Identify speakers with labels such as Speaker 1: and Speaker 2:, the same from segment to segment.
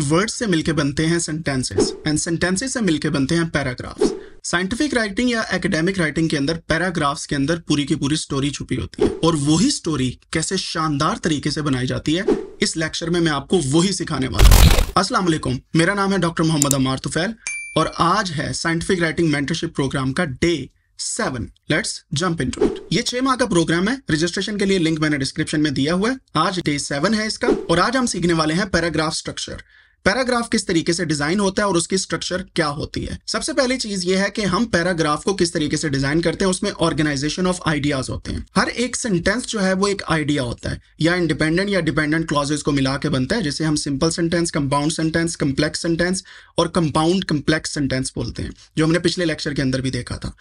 Speaker 1: Words से मिलके बनते हैं सेंटेंसेस एंड सेंटेंसेस से मिलके बनते हैं पैराग्राफ्स साइंटिफिक राइटिंग या एकेडमिक राइटिंग के अंदर पैराग्राफ्स के अंदर पूरी की पूरी स्टोरी छुपी होती है और वही स्टोरी कैसे शानदार तरीके से बनाई जाती है इस लेक्चर में मैं आपको वही सिखाने वाला हूँ असला मेरा नाम है डॉक्टर मोहम्मद अमार तुफैल और आज है साइंटिफिक राइटिंग मेंटरशिप प्रोग्राम का day seven let's jump into it ये छह माह का प्रोग्राम है रजिस्ट्रेशन के लिए लिंक मैंने डिस्क्रिप्शन में दिया हुआ है आज डे सेवन है इसका और आज हम सीखने वाले हैं पैराग्राफ स्ट्रक्चर पैराग्राफ किस तरीके से डिजाइन होता है और उसकी स्ट्रक्चर क्या होती है सबसे पहली चीज ये है कि हम पैराग्राफ को किस तरीके से डिजाइन करते हैं उसमें ऑर्गेनाइजेशन ऑफ आइडियाज होते हैं हर एक सेंटेंस जो है वो एक आइडिया होता है या इंडिपेंडेंट या डिपेंडेंट क्लॉजेस को मिला के बनता है जिसे हम simple sentence compound sentence complex sentence और कंपाउंड कंप्लेक्स सेंटेंस बोलते हैं जो हमने पिछले लेक्चर के अंदर भी देखा था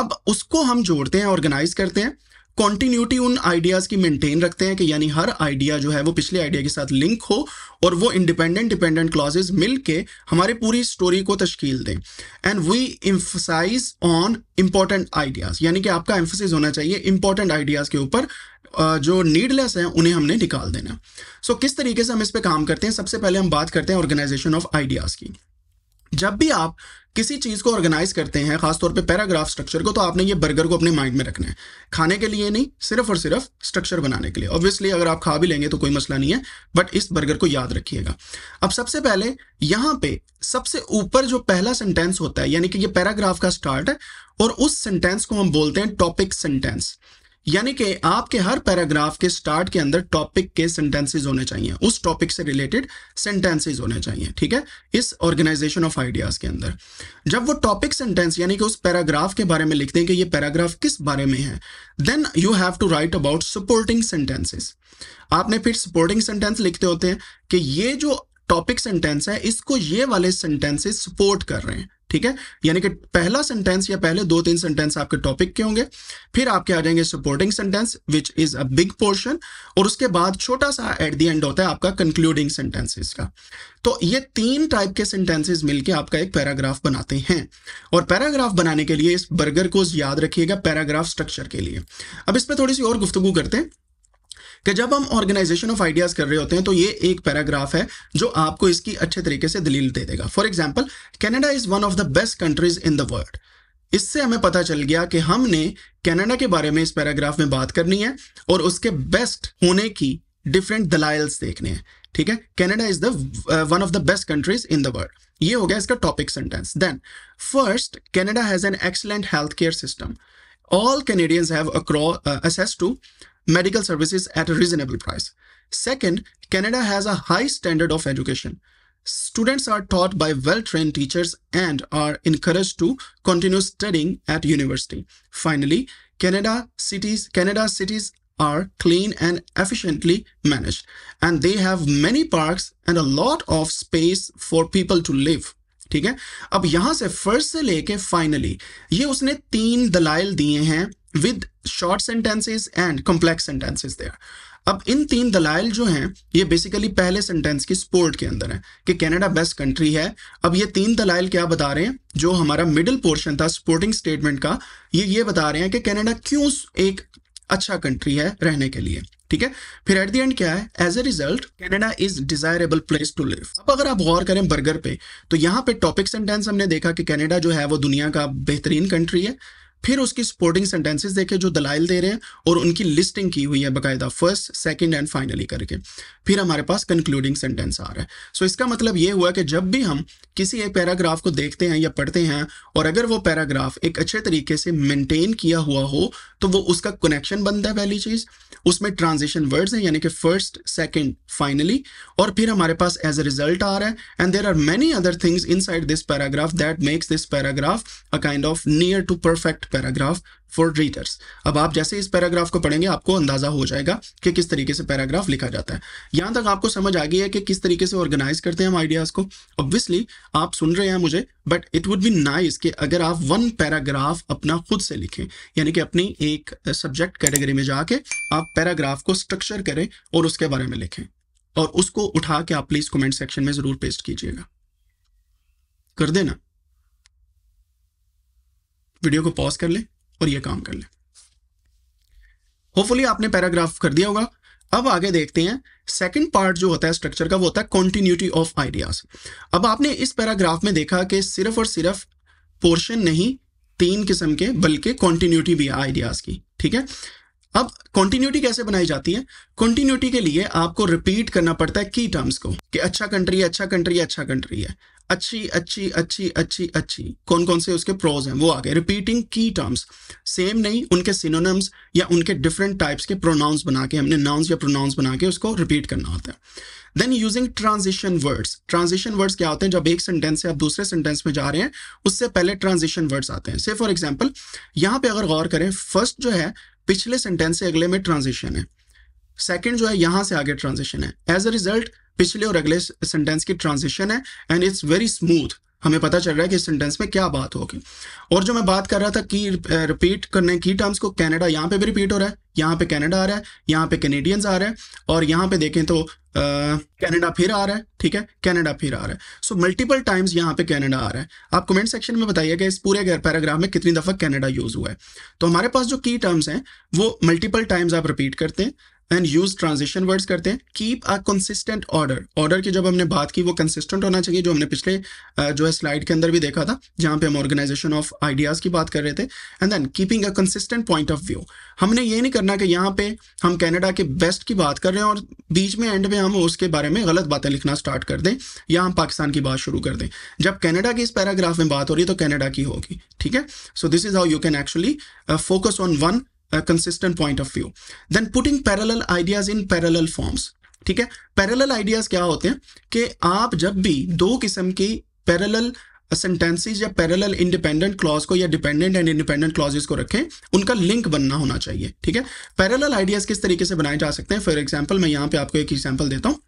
Speaker 1: अब उसको हम जोड़ते हैं ऑर्गेनाइज करते हैं कॉन्टिन्यूटी उन आइडियाज़ की मेंटेन रखते हैं कि यानी हर आइडिया जो है वो पिछले आइडिया के साथ लिंक हो और वो इंडिपेंडेंट डिपेंडेंट क्लॉजेज मिलके हमारे पूरी स्टोरी को तश्कील दें and we emphasise on important ideas यानी कि आपका एम्फोसिस होना चाहिए इंपॉर्टेंट आइडियाज़ के ऊपर जो नीडलेस हैं उन्हें हमने निकाल देना सो so, किस तरीके से हम इस पर काम करते हैं सबसे पहले हम बात करते हैं ऑर्गेनाइजेशन ऑफ आइडियाज़ की जब भी आप किसी चीज़ को ऑर्गेनाइज करते हैं खासतौर पे पैराग्राफ स्ट्रक्चर को तो आपने ये बर्गर को अपने माइंड में रखना है खाने के लिए नहीं सिर्फ और सिर्फ स्ट्रक्चर बनाने के लिए ऑब्वियसली अगर आप खा भी लेंगे तो कोई मसला नहीं है बट इस बर्गर को याद रखिएगा अब सबसे पहले यहाँ पे सबसे ऊपर जो पहला सेंटेंस होता है यानी कि ये पैराग्राफ का स्टार्ट है और उस सेंटेंस को हम बोलते हैं टॉपिक सेंटेंस यानी कि आपके हर पैराग्राफ के स्टार्ट के अंदर टॉपिक के सेंटेंसेस होने चाहिए उस टॉपिक से रिलेटेड सेंटेंसेस होने चाहिए ठीक है इस ऑर्गेनाइजेशन ऑफ आइडियाज के अंदर जब वो टॉपिक सेंटेंस यानी कि उस पैराग्राफ के बारे में लिखते हैं कि ये पैराग्राफ किस बारे में है then you have to write about supporting sentences आपने फिर सपोर्टिंग सेंटेंस लिखते होते हैं कि ये जो टॉपिक सेंटेंस है इसको ये वाले सेंटेंसेज सपोर्ट कर रहे हैं ठीक है यानी कि पहला सेंटेंस या पहले दो तीन सेंटेंस आपके टॉपिक के होंगे फिर आपके आ जाएंगे supporting sentence which is a big portion और उसके बाद छोटा सा एट द एंड होता है आपका कंक्लूडिंग सेंटेंसेस का तो ये तीन टाइप के सेंटेंसेस मिलके आपका एक पैराग्राफ बनाते हैं और पैराग्राफ बनाने के लिए इस बर्गर को याद रखिएगा पैराग्राफ स्ट्रक्चर के लिए अब इस पर थोड़ी सी और गुफ्तगु करते हैं कि जब हम ऑर्गेनाइजेशन ऑफ आइडियाज कर रहे होते हैं तो ये एक पैराग्राफ है जो आपको इसकी अच्छे तरीके से दलील दे देगा for example Canada is one of the best countries in the world इससे हमें पता चल गया कि हमने कनाडा के बारे में इस पैराग्राफ में बात करनी है और उसके बेस्ट होने की डिफरेंट दलाइल्स देखने हैं ठीक है Canada is the one of the best countries in the world ये हो गया इसका topic sentence then first Canada has an excellent health care system all Canadians have uh, access to medical services at a reasonable price. Second, Canada has a high standard of education. Students are taught by well-trained teachers and are encouraged to continue studying at university. Finally, Canada cities, Canada cities are clean and efficiently managed and they have many parks and a lot of space for people to live. ठीक है अब यहां से first से लेके finally ये उसने तीन दलाइल दिए हैं with short sentences and complex sentences there अब इन तीन दलाइल जो हैं ये बेसिकली पहले सेंटेंस की स्पोर्ट के अंदर है कि कनाडा बेस्ट कंट्री है अब ये तीन दलाइल क्या बता रहे हैं जो हमारा मिडिल पोर्शन था सपोर्टिंग स्टेटमेंट का ये ये बता रहे हैं कि कनाडा क्यों एक अच्छा कंट्री है रहने के लिए ठीक है फिर एट द एंड क्या है as a result Canada is desirable place to live अब अगर आप गौर करें बर्गर पे तो यहाँ पे टॉपिक सेंटेंस हमने देखा कि कैनेडा जो है वो दुनिया का बेहतरीन कंट्री है फिर उसकी सपोर्टिंग सेंटेंसेस देखे जो दलाइल दे रहे हैं और उनकी लिस्टिंग की हुई है बकायदा फर्स्ट सेकंड एंड फाइनली करके फिर हमारे पास कंक्लूडिंग सेंटेंस आ रहा है सो so इसका मतलब ये हुआ कि जब भी हम किसी एक पैराग्राफ को देखते हैं या पढ़ते हैं और अगर वो पैराग्राफ एक अच्छे तरीके से मेंटेन किया हुआ हो तो वो उसका कनेक्शन बनता है पहली चीज़ उसमें ट्रांजिशन वर्ड्स हैं यानी कि फर्स्ट सेकेंड फाइनली और फिर हमारे पास एज अ रिजल्ट आ रहा है and there are many other things in this paragraph that makes this paragraph a kind of near to perfect paragraph for readers अब आप जैसे इस पैराग्राफ को पढ़ेंगे आपको अंदाजा हो जाएगा कि किस तरीके से पैराग्राफ लिखा जाता है यहां तक आपको समझ आ गई है कि किस तरीके से ऑर्गेनाइज करते हैं हम आइडियाज़ को ऑब्वियसली आप सुन रहे हैं मुझे but it would be nice कि अगर आप वन पैराग्राफ अपना खुद से लिखें यानी कि अपनी एक सब्जेक्ट कैटेगरी में जाके आप पैराग्राफ को स्ट्रक्चर करें और उसके बारे में लिखें और उसको उठा के आप प्लीज़ कमेंट सेक्शन में ज़रूर पेस्ट कीजिएगा कर देना वीडियो को पॉज कर ले और ये काम कर ले होपफुली आपने पैराग्राफ कर दिया होगा अब आगे देखते हैं सेकंड पार्ट जो होता है स्ट्रक्चर का वो होता है कॉन्टीन्यूटी ऑफ आइडियाज अब आपने इस पैराग्राफ में देखा कि सिर्फ और सिर्फ पोर्शन नहीं तीन किस्म के बल्कि कॉन्टीन्यूटी भी है आइडियाज की ठीक है अब कॉन्टीन्यूटी कैसे बनाई जाती है कॉन्टीन्यूटी के लिए आपको रिपीट करना पड़ता है की टर्म्स को कि अच्छा कंट्री है अच्छा कंट्री है अच्छा कंट्री है अच्छी अच्छी अच्छी अच्छी अच्छी कौन कौन से उसके प्रोज हैं वो आ गए रिपीटिंग की टर्म्स सेम नहीं उनके सिनोनम्स या उनके डिफरेंट टाइप्स के प्रोनाउंस बना के हमने नाउंस या प्रोनाउंस बना के उसको रिपीट करना होता है then using transition words transition words क्या होते हैं जब एक सेंटेंस से आप दूसरे सेंटेंस में जा रहे हैं उससे पहले ट्रांजिशन वर्ड्स आते हैं से फॉर एग्जाम्पल यहाँ पे अगर गौर करें फर्स्ट जो है पिछले सेंटेंस से अगले में ट्रांजिशन है सेकेंड जो है यहाँ से आगे ट्रांजिशन है एज अ रिजल्ट पिछले और अगले सेंटेंस की ट्रांजिशन है एंड इट्स वेरी स्मूथ हमें पता चल रहा है कि इस सेंटेंस में क्या बात होगी और जो मैं बात कर रहा था की रिपीट करने की टर्म्स को कनाडा यहाँ पे भी रिपीट हो रहा है यहाँ पे कनाडा आ रहा है यहाँ पे कैनेडियंस आ रहे हैं और यहाँ पे देखें तो कनाडा फिर आ रहा है ठीक है कनाडा फिर आ रहा है सो मल्टीपल टाइम्स यहाँ पे कैनेडा आ रहा है आप कमेंट सेक्शन में बताइए कि इस पूरे गैर पैराग्राफ में कितनी दफ़ा कैनेडा यूज़ हुआ है तो हमारे पास जो की टर्म्स हैं वो मल्टीपल टाइम्स आप रिपीट करते हैं एंड यूज ट्रांजिशन वर्ड्स करते हैं keep a consistent order order की जब हमने बात की वो कंसिस्टेंट होना चाहिए जो हमने पिछले जो है स्लाइड के अंदर भी देखा था जहां पे हम ऑर्गेनाइजेशन ऑफ आइडियाज की बात कर रहे थे and then keeping a consistent point of view हमने ये नहीं करना कि यहाँ पे हम कैनेडा के बेस्ट की बात कर रहे हैं और बीच में एंड में हम उसके बारे में गलत बातें लिखना स्टार्ट कर दें या हम पाकिस्तान की बात शुरू कर दें जब कैनेडा की इस पैराग्राफ में बात हो रही है तो कैनेडा की होगी ठीक है so this is how you can actually focus on one a consistent point of view then putting parallel ideas in parallel forms ठीक है पैरेलल आइडियाज क्या होते हैं कि आप जब भी दो किस्म की पैरेलल सेंटेंसेस या पैरेलल इंडिपेंडेंट क्लॉज को या डिपेंडेंट एंड इंडिपेंडेंट क्लॉजेस को रखें उनका लिंक बनना होना चाहिए ठीक है पैरेलल आइडियाज किस तरीके से बनाए जा सकते हैं फॉर एग्जाम्पल मैं यहाँ पे आपको एक एग्जाम्पल देता हूँ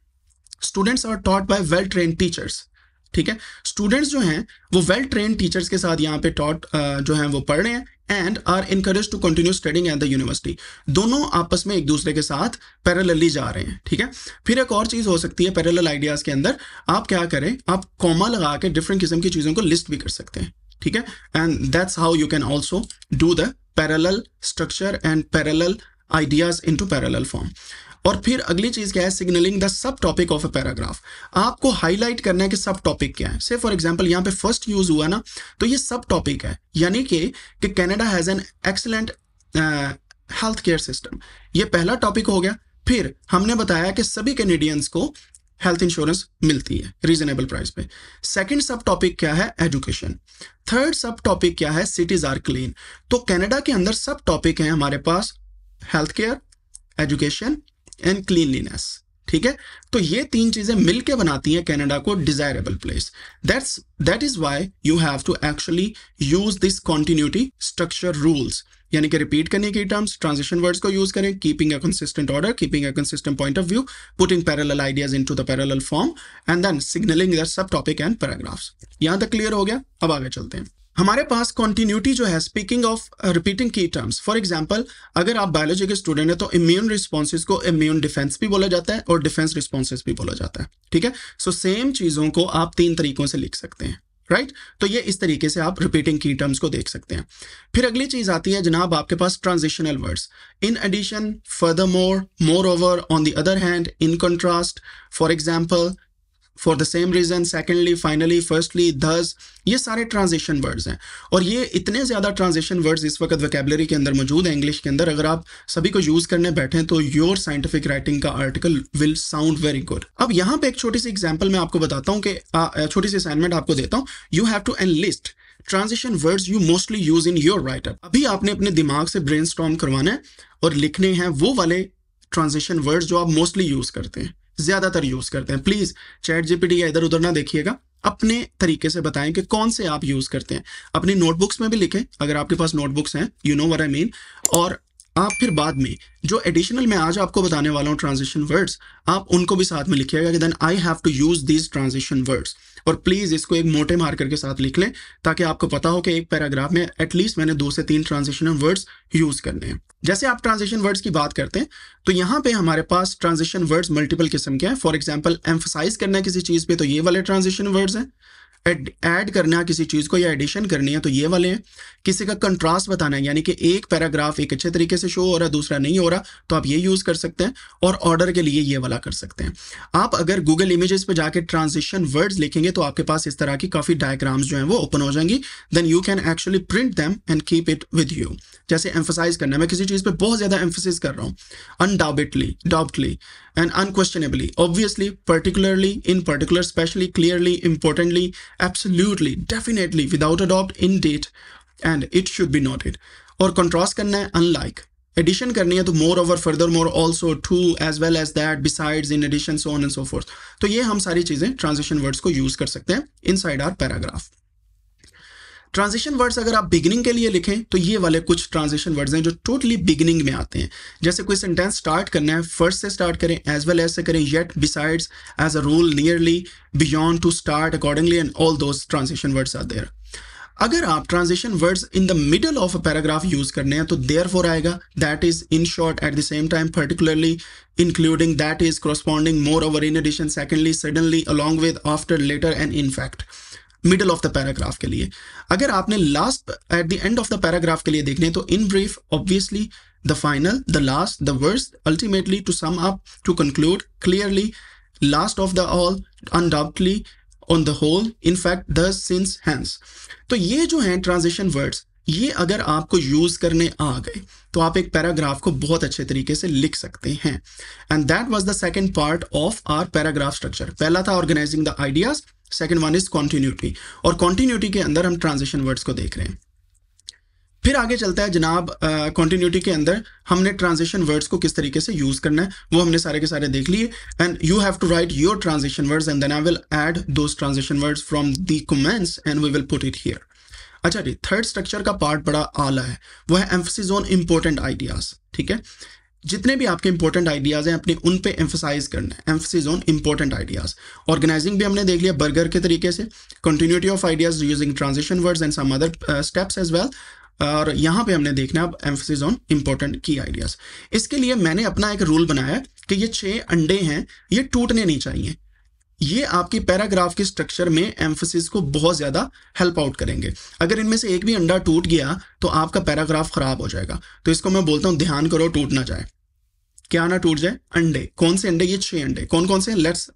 Speaker 1: students are taught by well train teachers ठीक है स्टूडेंट्स जो हैं वो वेल ट्रेन टीचर्स के साथ यहाँ पे टॉट जो हैं वो पढ़ रहे हैं and are encourage to continue studying at the university दोनों आपस में एक दूसरे के साथ पैरेलली जा रहे हैं ठीक है फिर एक और चीज़ हो सकती है पैरेलल आइडियाज़ के अंदर आप क्या करें आप कॉमा लगा के डिफरेंट किस्म की चीज़ों को लिस्ट भी कर सकते हैं ठीक है and that's how you can also do the parallel structure and parallel ideas into parallel form और फिर अगली चीज़ क्या है signalling the sub topic of a paragraph आपको हाईलाइट करना है कि सब टॉपिक क्या है से फॉर एग्जाम्पल यहाँ पे फर्स्ट यूज हुआ ना तो ये सब टॉपिक है यानी कि कि Canada has an excellent health care system ये पहला टॉपिक हो गया फिर हमने बताया कि सभी कैनेडियंस को हेल्थ इंश्योरेंस मिलती है रीजनेबल प्राइस पे सेकंड सब टॉपिक क्या है एजुकेशन थर्ड सब टॉपिक क्या है सिटीज आर क्लीन तो कनाडा के अंदर सब टॉपिक हैं हमारे पास health care education and cleanliness ठीक है तो ये तीन चीजें मिलके बनाती हैं कनाडा को desirable place that's that is why you have to actually use this continuity structure rules यानी कि रिपीट करने की टर्म्स ट्रांजिशन वर्ड्स को यूज करें keeping a consistent order keeping a consistent point of view putting parallel ideas to the parallel form and then signalling their sub topic and paragraphs यहां तक clear हो गया अब आगे चलते हैं हमारे पास कॉन्टिन्यूटी जो है स्पीकिंग ऑफ रिपीटिंग की टर्म्स फॉर एग्जाम्पल अगर आप बायोलॉजी के स्टूडेंट हैं तो इम्यून रिस्पॉन्सेज को इम्यून डिफेंस भी बोला जाता है और डिफेंस रिस्पॉन्सेज भी बोला जाता है ठीक है सो सेम चीज़ों को आप तीन तरीकों से लिख सकते हैं राइट right? तो ये इस तरीके से आप रिपीटिंग की टर्म्स को देख सकते हैं फिर अगली चीज आती है जनाब आपके पास transitional words in addition furthermore moreover on the other hand in contrast for example for the same reason secondly finally firstly thus ये सारे ट्रांजिशन वर्ड्स हैं और ये इतने ज़्यादा ट्रांजिशन वर्ड्स इस वक्त वकेबलरी के अंदर मौजूद हैं इंग्लिश के अंदर अगर आप सभी को यूज़ करने बैठें तो योर साइंटिफिक राइटिंग का article will sound very good अब यहाँ पे एक छोटी सी एग्जाम्पल मैं आपको बताता हूँ कि छोटी सी असाइनमेंट आपको देता हूँ you have to enlist transition words you mostly use in your writer अभी आपने अपने दिमाग से ब्रेन करवाना है और लिखने हैं वो वाले ट्रांजिशन वर्ड्स जो आप मोस्टली यूज करते हैं ज़्यादातर यूज़ करते हैं प्लीज़ चैट जीपीटी या इधर उधर ना देखिएगा अपने तरीके से बताएं कि कौन से आप यूज़ करते हैं अपनी नोटबुक्स में भी लिखें अगर आपके पास नोटबुक्स हैं you know what I mean और आप फिर बाद में जो एडिशनल मैं आज आपको बताने वाला हूँ ट्रांजिशन वर्ड्स आप उनको भी साथ में लिखिएगा कि then I have to use these transition words और प्लीज़ इसको एक मोटे मार्कर के साथ लिख लें ताकि आपको पता हो कि एक पैराग्राफ में एटलीस्ट मैंने दो से तीन ट्रांजिशन वर्ड्स यूज़ करने हैं जैसे आप ट्रांजिशन वर्ड्स की बात करते हैं तो यहाँ पे हमारे पास ट्रांजिशन वर्ड्स मल्टीपल किस्म के हैं फॉर एग्जाम्पल एम्फोसाइज करना है किसी चीज़ पर तो ये वाले ट्रांजिशन वर्ड्स हैं ऐड करना है किसी चीज़ को या एडिशन करनी है तो ये वाले हैं किसी का कंट्रास्ट बताना है यानी कि एक पैराग्राफ एक अच्छे तरीके से शो हो रहा है दूसरा नहीं हो रहा तो आप ये यूज़ कर सकते हैं और ऑर्डर के लिए ये वाला कर सकते हैं आप अगर गूगल इमेजेस पर जाकर ट्रांजिशन वर्ड्स लिखेंगे तो आपके पास इस तरह की काफ़ी डायग्राम्स जो हैं वो ओपन हो जाएंगी then you can actually print them and keep it with you जैसे एम्फोसाइज करना मैं किसी चीज़ पर बहुत ज़्यादा एम्फोसिस कर रहा हूँ undoubtedly doubtedly and unquestionably obviously particularly in particular especially clearly importantly absolutely definitely without a doubt indeed and it should be noted और कंट्रास्ट करना है अनलाइक एडिशन करनी है तो moreover furthermore also too as well as that besides in addition so on and so forth तो ये हम सारी चीज़ें ट्रांजिशन वर्ड्स को यूज़ कर सकते हैं inside our paragraph transition words अगर आप बिगनिंग के लिए लिखें तो ये वाले कुछ ट्रांजिशन वर्ड्स हैं जो टोटली बिगनिंग में आते हैं जैसे कोई सेंटेंस स्टार्ट करना है फर्स्ट से स्टार्ट करें एज वेल एज से करें yet besides as a rule nearly beyond to start accordingly and all those transition words are there अगर आप transition words in the middle of a paragraph use करने हैं तो therefore आएगा that is in short at the same time particularly including that is corresponding moreover in addition secondly suddenly along with after later and in fact middle of the paragraph के लिए अगर आपने last at the end of the paragraph के लिए देखने तो in brief obviously the final the last the worse ultimately to sum up to conclude clearly last of the all undoubtedly on the whole fact the since hence तो ये जो है transition words ये अगर आपको यूज करने आ गए तो आप एक पैराग्राफ को बहुत अच्छे तरीके से लिख सकते हैं and that was the second part of our paragraph structure पहला था organising the ideas second one is continuity और कॉन्टीन्यूटी के अंदर हम ट्रांजिशन वर्ड्स को देख रहे हैं फिर आगे चलता है जनाब कॉन्टीन्यूटी uh, के अंदर हमने ट्रांजिशन वर्ड्स को किस तरीके से यूज करना है वो हमने सारे के सारे देख लिए and you have to write your transition words and then I will add those transition words from the comments and we will put it here अच्छा जी थर्ड स्ट्रक्चर का पार्ट बड़ा आला है वो है एम्फोसिस ऑन इंपॉर्टेंट आइडियाज ठीक है जितने भी आपके इंपॉर्टेंट आइडियाज़ हैं अपने उन पे एम्फोसाइज करना है emphasis on important ideas organising भी हमने देख लिया बर्गर के तरीके से continuity of ideas using transition words and some other steps as well और यहाँ पे हमने देखना अब एम्फोसिस ऑन इंपॉर्टेंट की आइडियाज़ इसके लिए मैंने अपना एक रूल बनाया कि ये छः अंडे हैं ये टूटने नहीं चाहिए ये आपकी पैराग्राफ के स्ट्रक्चर में एम्फोसिस को बहुत ज़्यादा हेल्प आउट करेंगे अगर इनमें से एक भी अंडा टूट गया तो आपका पैराग्राफ ख़राब हो जाएगा तो इसको मैं बोलता हूं ध्यान करो टूट ना जाए क्या ना टूट जाए अंडे कौन से अंडे ये छह अंडे कौन कौन से let's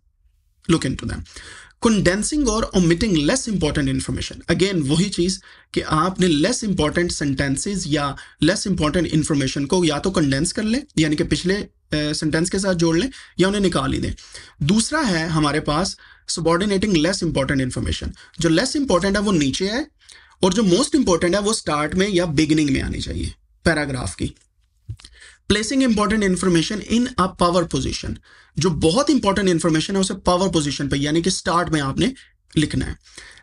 Speaker 1: look into them condensing और omitting less important information again वही चीज़ कि आपने लेस इंपॉर्टेंट सेंटेंसेस या लेस इंपॉर्टेंट इन्फॉर्मेशन को या तो कंडेंस कर लें यानी कि पिछले सेंटेंस uh, के साथ जोड़ लें या उन्हें निकाल ही दें दूसरा है हमारे पास सबॉर्डिनेटिंग लेस इंपॉर्टेंट इन्फॉर्मेशन जो लेस इंपॉर्टेंट है वो नीचे है और जो मोस्ट इंपॉर्टेंट है वो स्टार्ट में या बिगिनिंग में आनी चाहिए पैराग्राफ की placing important information in a power position जो बहुत इंपॉर्टेंट इन्फॉर्मेशन है उसे पावर पोजिशन पर यानी कि स्टार्ट में आपने लिखना है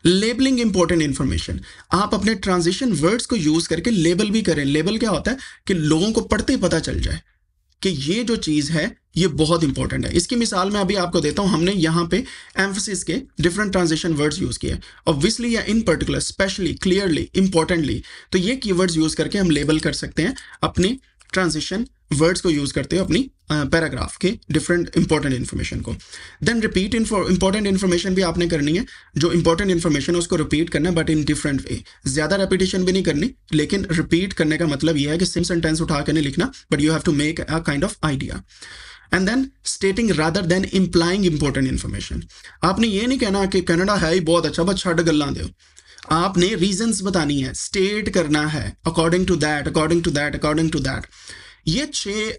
Speaker 1: लेबलिंग इंपॉर्टेंट इन्फॉर्मेशन आप अपने ट्रांजिशन वर्ड्स को यूज करके लेबल भी करें लेबल क्या होता है कि लोगों को पढ़ते ही पता चल जाए कि ये जो चीज़ है ये बहुत इंपॉर्टेंट है इसकी मिसाल मैं अभी आपको देता हूँ हमने यहाँ पे एम्फोसिस के डिफरेंट ट्रांजिशन वर्ड्स यूज़ किए ऑब्वियसली या in particular especially clearly importantly तो ये कीवर्ड्स यूज़ करके हम लेबल कर सकते हैं अपनी ट्रांजिशन वर्ड्स को यूज करते हो अपनी पैराग्राफ के डिफरेंट इंपॉर्टेंट इन्फॉर्मेशन को देन रिपीट इंपॉर्टेंट इन्फॉर्मेशन भी आपने करनी है जो इंपॉर्टेंट इन्फॉर्मेशन है उसको रिपीट करना है बट इन डिफरेंट वे ज़्यादा रिपीटेशन भी नहीं करनी लेकिन रिपीट करने का मतलब यह है कि सिम सेंटेंस उठा कर नहीं लिखना but you have to make a kind of idea and then stating rather than implying important information आपने ये नहीं कहना कि कनाडा है ही बहुत अच्छा बस छठ गल्ला दो आपने रीजन बतानी है स्टेट करना है according to that according to that according to that ये छः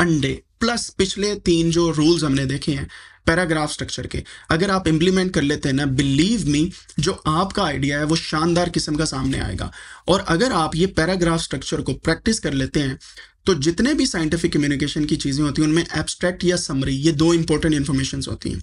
Speaker 1: अंडे प्लस पिछले तीन जो रूल्स हमने देखे हैं पैराग्राफ स्ट्रक्चर के अगर आप इम्प्लीमेंट कर लेते हैं ना बिलीव मी जो आपका आइडिया है वो शानदार किस्म का सामने आएगा और अगर आप ये पैराग्राफ स्ट्रक्चर को प्रैक्टिस कर लेते हैं तो जितने भी साइंटिफिक कम्युनिकेशन की चीज़ें होती हैं उनमें एब्स्ट्रैक्ट या समरी ये दो इंपॉर्टेंट इन्फॉर्मेशन होती हैं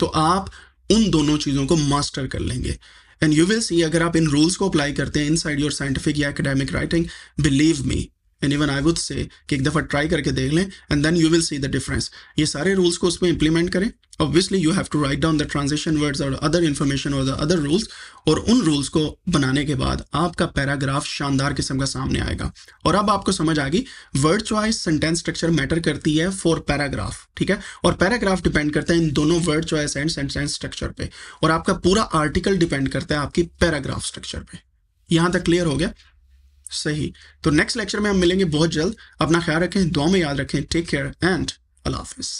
Speaker 1: तो आप उन दोनों चीज़ों को मास्टर कर लेंगे एंड यू विल सी अगर आप इन रूल्स को अप्लाई करते हैं इन साइड योर साइंटिफिक या academic writing believe me and even I would say कि एक दफ़ा ट्राई करके देख लें and then you will see the difference ये सारे रूल्स को उसमें इंप्लीमेंट करें obviously you have to write down the transaction words और अदर इन्फॉर्मेशन और द अदर रूल्स और उन रूल्स को बनाने के बाद आपका पैराग्राफ शानदार किस्म का सामने आएगा और अब आपको समझ आ गई word choice sentence structure matter करती है फॉर पैराग्राफ ठीक है और पैराग्राफ डिपेंड करता है इन दोनों word choice and sentence structure पे और आपका पूरा आर्टिकल डिपेंड करता है आपकी पैराग्राफ स्ट्रक्चर पे यहां तक क्लियर हो गया सही तो नेक्स्ट लेक्चर में हम मिलेंगे बहुत जल्द अपना ख्याल रखें दुआ में याद रखें टेक केयर एंड अल्लाह हाफिज़